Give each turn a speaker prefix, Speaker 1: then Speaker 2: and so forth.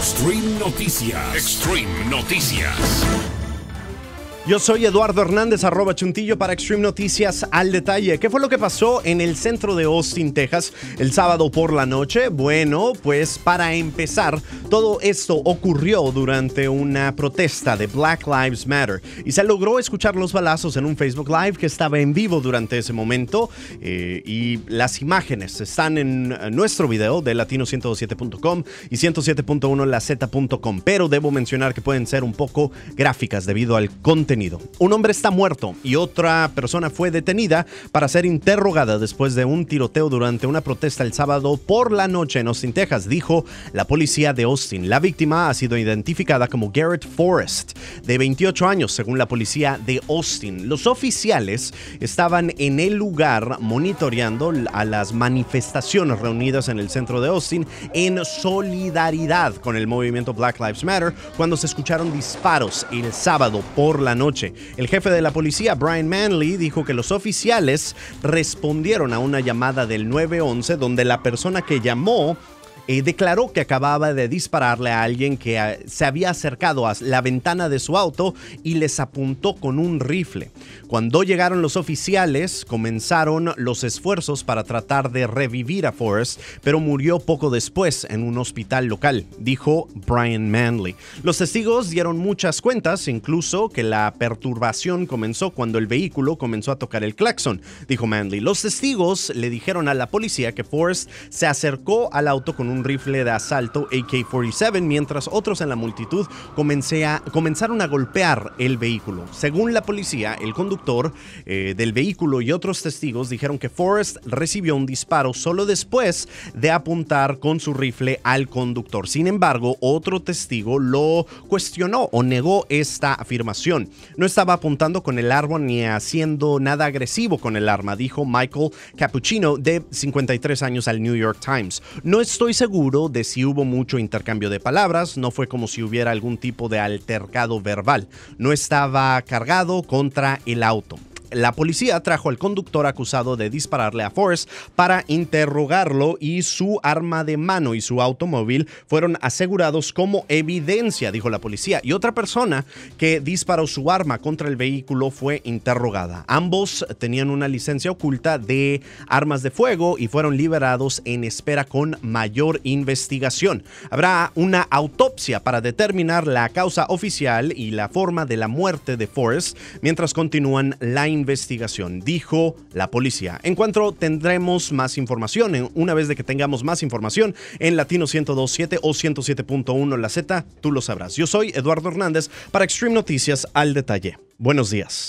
Speaker 1: Extreme Noticias. Extreme Noticias. Yo soy Eduardo Hernández, arroba Chuntillo para Extreme Noticias al detalle. ¿Qué fue lo que pasó en el centro de Austin, Texas, el sábado por la noche? Bueno, pues para empezar, todo esto ocurrió durante una protesta de Black Lives Matter y se logró escuchar los balazos en un Facebook Live que estaba en vivo durante ese momento eh, y las imágenes están en eh, nuestro video de latino107.com y 107.1 la z.com, pero debo mencionar que pueden ser un poco gráficas debido al contenido un hombre está muerto y otra persona fue detenida para ser interrogada después de un tiroteo durante una protesta el sábado por la noche en Austin, Texas, dijo la policía de Austin. La víctima ha sido identificada como Garrett Forrest, de 28 años, según la policía de Austin. Los oficiales estaban en el lugar monitoreando a las manifestaciones reunidas en el centro de Austin en solidaridad con el movimiento Black Lives Matter cuando se escucharon disparos el sábado por la noche el jefe de la policía, Brian Manley, dijo que los oficiales respondieron a una llamada del 911 donde la persona que llamó eh, declaró que acababa de dispararle a alguien que ah, se había acercado a la ventana de su auto y les apuntó con un rifle. Cuando llegaron los oficiales, comenzaron los esfuerzos para tratar de revivir a Forrest, pero murió poco después en un hospital local, dijo Brian Manley. Los testigos dieron muchas cuentas, incluso que la perturbación comenzó cuando el vehículo comenzó a tocar el claxon, dijo Manley. Los testigos le dijeron a la policía que Forrest se acercó al auto con un rifle de asalto AK-47, mientras otros en la multitud a, comenzaron a golpear el vehículo. Según la policía, el conductor eh, del vehículo y otros testigos dijeron que Forrest recibió un disparo solo después de apuntar con su rifle al conductor. Sin embargo, otro testigo lo cuestionó o negó esta afirmación. No estaba apuntando con el arma ni haciendo nada agresivo con el arma, dijo Michael Cappuccino, de 53 años, al New York Times. No estoy seguro de si hubo mucho intercambio de palabras, no fue como si hubiera algún tipo de altercado verbal, no estaba cargado contra el auto. La policía trajo al conductor acusado de dispararle a Forrest para interrogarlo y su arma de mano y su automóvil fueron asegurados como evidencia, dijo la policía. Y otra persona que disparó su arma contra el vehículo fue interrogada. Ambos tenían una licencia oculta de armas de fuego y fueron liberados en espera con mayor investigación. Habrá una autopsia para determinar la causa oficial y la forma de la muerte de Forrest mientras continúan la investigación investigación, dijo la policía. En cuanto tendremos más información, una vez de que tengamos más información en Latino 1027 o 107.1 La Z, tú lo sabrás. Yo soy Eduardo Hernández para Extreme Noticias al detalle. Buenos días.